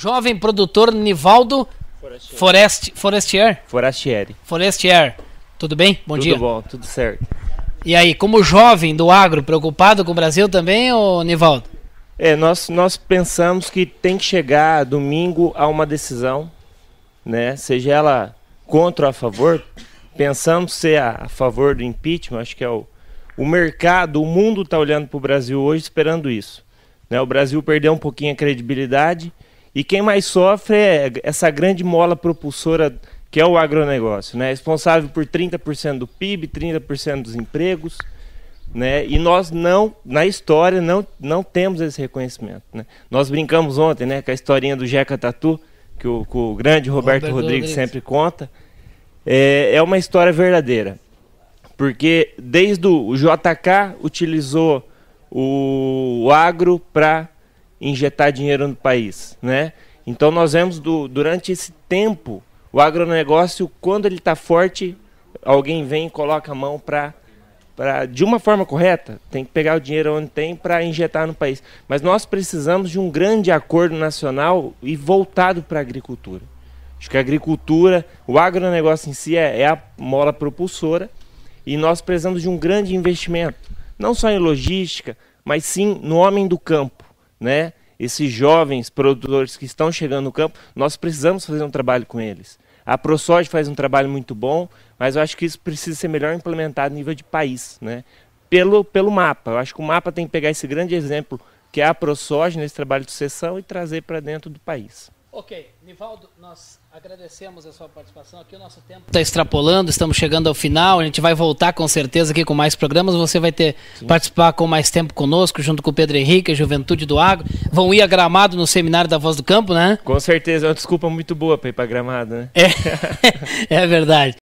jovem produtor Nivaldo Forestier. Forestier. Forestier. Tudo bem? Bom tudo dia. Tudo bom, tudo certo. E aí, como jovem do agro, preocupado com o Brasil também, ô Nivaldo? É, nós, nós pensamos que tem que chegar domingo a uma decisão, né? Seja ela contra ou a favor. Pensamos ser a, a favor do impeachment, acho que é o, o mercado, o mundo está olhando para o Brasil hoje esperando isso. Né? O Brasil perdeu um pouquinho a credibilidade, e quem mais sofre é essa grande mola propulsora que é o agronegócio, né? responsável por 30% do PIB, 30% dos empregos. Né? E nós não, na história, não, não temos esse reconhecimento. Né? Nós brincamos ontem né, com a historinha do Jeca Tatu, que o, que o grande Roberto, Roberto Rodrigues, Rodrigues, sempre conta. É, é uma história verdadeira. Porque desde o, JK utilizou o agro para injetar dinheiro no país, né? Então nós vemos do, durante esse tempo o agronegócio quando ele está forte, alguém vem e coloca a mão para Pra, de uma forma correta, tem que pegar o dinheiro onde tem para injetar no país. Mas nós precisamos de um grande acordo nacional e voltado para a agricultura. Acho que a agricultura, o agronegócio em si é, é a mola propulsora e nós precisamos de um grande investimento, não só em logística, mas sim no homem do campo né, esses jovens produtores que estão chegando no campo, nós precisamos fazer um trabalho com eles. A ProSoja faz um trabalho muito bom, mas eu acho que isso precisa ser melhor implementado a nível de país, né? Pelo, pelo mapa. Eu acho que o mapa tem que pegar esse grande exemplo que é a ProSoja nesse trabalho de sessão e trazer para dentro do país. Ok, Nivaldo, nós agradecemos a sua participação aqui. O nosso tempo está extrapolando, estamos chegando ao final. A gente vai voltar com certeza aqui com mais programas. Você vai ter Sim. participar com mais tempo conosco, junto com o Pedro Henrique, a Juventude do Agro. Vão ir a Gramado no seminário da Voz do Campo, né? Com certeza, é uma desculpa muito boa para ir para Gramado, né? É, é verdade.